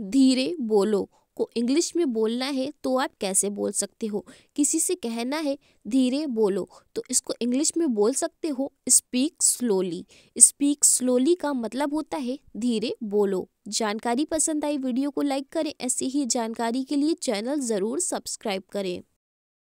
धीरे बोलो को इंग्लिश में बोलना है तो आप कैसे बोल सकते हो किसी से कहना है धीरे बोलो तो इसको इंग्लिश में बोल सकते हो स्पीक स्लोली स्पीक स्लोली का मतलब होता है धीरे बोलो जानकारी पसंद आई वीडियो को लाइक करें ऐसी ही जानकारी के लिए चैनल ज़रूर सब्सक्राइब करें